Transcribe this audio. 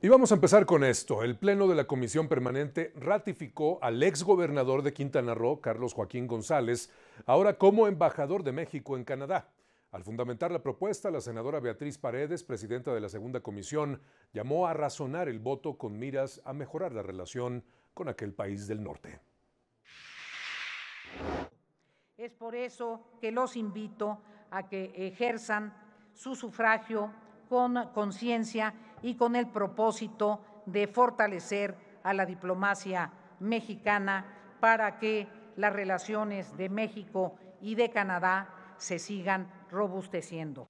Y vamos a empezar con esto. El Pleno de la Comisión Permanente ratificó al ex gobernador de Quintana Roo, Carlos Joaquín González, ahora como embajador de México en Canadá. Al fundamentar la propuesta, la senadora Beatriz Paredes, presidenta de la Segunda Comisión, llamó a razonar el voto con miras a mejorar la relación con aquel país del norte. Es por eso que los invito a que ejerzan su sufragio con conciencia y con el propósito de fortalecer a la diplomacia mexicana para que las relaciones de México y de Canadá se sigan robusteciendo.